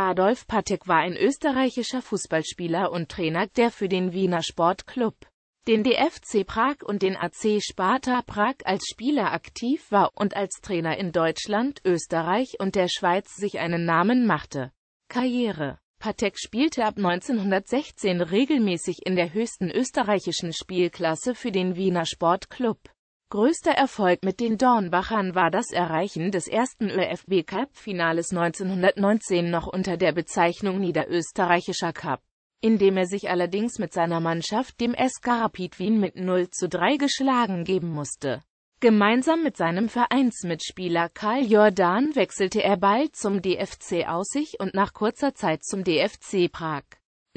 Adolf Patek war ein österreichischer Fußballspieler und Trainer, der für den Wiener Sportclub, den DFC Prag und den AC Sparta Prag als Spieler aktiv war und als Trainer in Deutschland, Österreich und der Schweiz sich einen Namen machte. Karriere Patek spielte ab 1916 regelmäßig in der höchsten österreichischen Spielklasse für den Wiener Sportclub. Größter Erfolg mit den Dornbachern war das Erreichen des ersten ÖFB Cup-Finales 1919 noch unter der Bezeichnung Niederösterreichischer Cup, indem er sich allerdings mit seiner Mannschaft dem SK Rapid Wien mit 0 zu 3 geschlagen geben musste. Gemeinsam mit seinem Vereinsmitspieler Karl Jordan wechselte er bald zum DFC Aussicht und nach kurzer Zeit zum DFC Prag.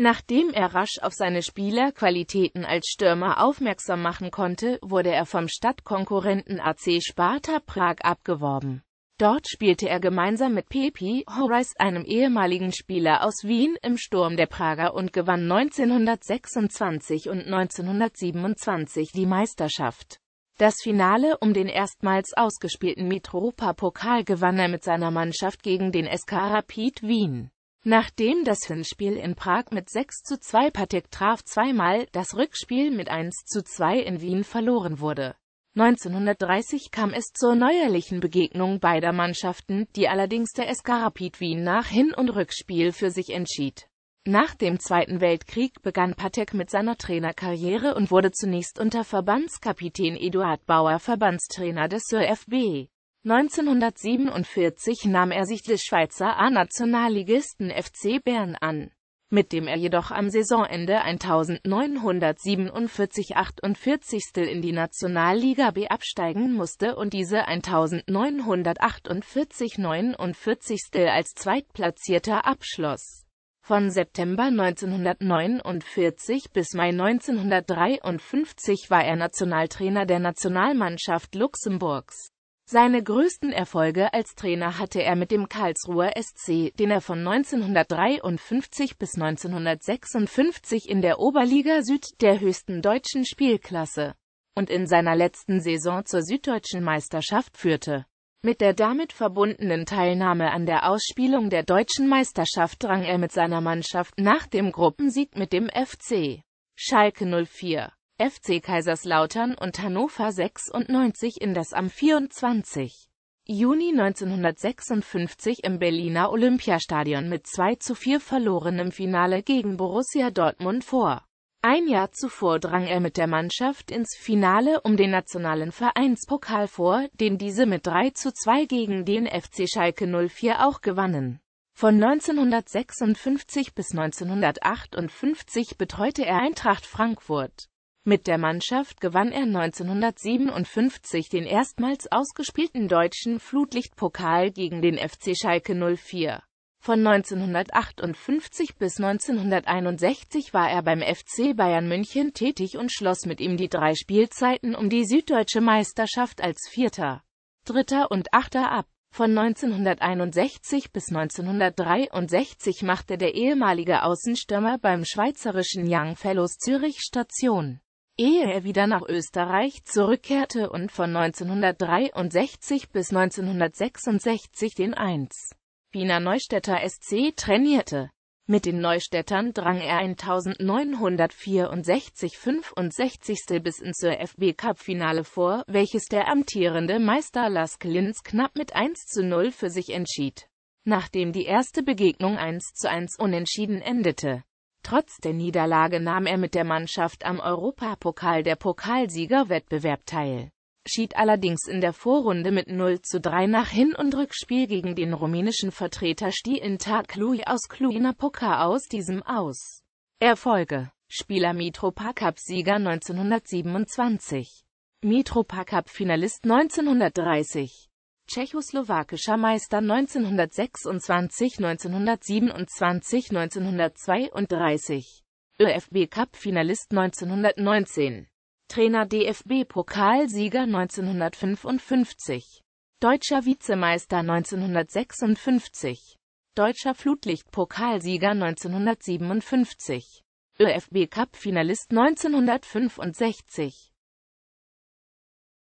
Nachdem er rasch auf seine Spielerqualitäten als Stürmer aufmerksam machen konnte, wurde er vom Stadtkonkurrenten AC Sparta Prag abgeworben. Dort spielte er gemeinsam mit Pepi Horace, einem ehemaligen Spieler aus Wien, im Sturm der Prager und gewann 1926 und 1927 die Meisterschaft. Das Finale um den erstmals ausgespielten metropa pokal gewann er mit seiner Mannschaft gegen den SK Rapid Wien. Nachdem das Hinspiel in Prag mit 6 zu 2 Patek traf zweimal, das Rückspiel mit 1 zu 2 in Wien verloren wurde. 1930 kam es zur neuerlichen Begegnung beider Mannschaften, die allerdings der SK Rapid Wien nach Hin- und Rückspiel für sich entschied. Nach dem Zweiten Weltkrieg begann Patek mit seiner Trainerkarriere und wurde zunächst unter Verbandskapitän Eduard Bauer Verbandstrainer des ÖFB. 1947 nahm er sich des Schweizer A-Nationalligisten FC Bern an, mit dem er jedoch am Saisonende 1947 48. in die Nationalliga B absteigen musste und diese 1948 49. als Zweitplatzierter abschloss. Von September 1949 bis Mai 1953 war er Nationaltrainer der Nationalmannschaft Luxemburgs. Seine größten Erfolge als Trainer hatte er mit dem Karlsruher SC, den er von 1953 bis 1956 in der Oberliga Süd, der höchsten deutschen Spielklasse, und in seiner letzten Saison zur Süddeutschen Meisterschaft führte. Mit der damit verbundenen Teilnahme an der Ausspielung der deutschen Meisterschaft drang er mit seiner Mannschaft nach dem Gruppensieg mit dem FC Schalke 04 FC Kaiserslautern und Hannover 96 in das am 24. Juni 1956 im Berliner Olympiastadion mit 2 zu 4 verlorenem Finale gegen Borussia Dortmund vor. Ein Jahr zuvor drang er mit der Mannschaft ins Finale um den nationalen Vereinspokal vor, den diese mit 3 zu 2 gegen den FC Schalke 04 auch gewannen. Von 1956 bis 1958 betreute er Eintracht Frankfurt. Mit der Mannschaft gewann er 1957 den erstmals ausgespielten deutschen Flutlichtpokal gegen den FC Schalke 04. Von 1958 bis 1961 war er beim FC Bayern München tätig und schloss mit ihm die drei Spielzeiten um die süddeutsche Meisterschaft als Vierter, Dritter und Achter ab. Von 1961 bis 1963 machte der ehemalige Außenstürmer beim schweizerischen Young Fellows Zürich Station ehe er wieder nach Österreich zurückkehrte und von 1963 bis 1966 den 1. Wiener Neustädter SC trainierte. Mit den Neustädtern drang er 1964-65. bis ins ÖFB Cup-Finale vor, welches der amtierende Meister Lask Linz knapp mit 1 zu 0 für sich entschied, nachdem die erste Begegnung 1 zu 1 unentschieden endete. Trotz der Niederlage nahm er mit der Mannschaft am Europapokal der Pokalsiegerwettbewerb teil, schied allerdings in der Vorrunde mit 0 zu 3 nach Hin- und Rückspiel gegen den rumänischen Vertreter Stiintar Cluj aus Clujna Poker aus diesem aus. Erfolge Spieler Mitropa Cup-Sieger 1927 Mitropa Cup-Finalist 1930 tschechoslowakischer Meister 1926, 1927, 1932, ÖFB Cup-Finalist 1919, Trainer DFB-Pokalsieger 1955, Deutscher Vizemeister 1956, Deutscher Flutlichtpokalsieger 1957, ÖFB Cup-Finalist 1965.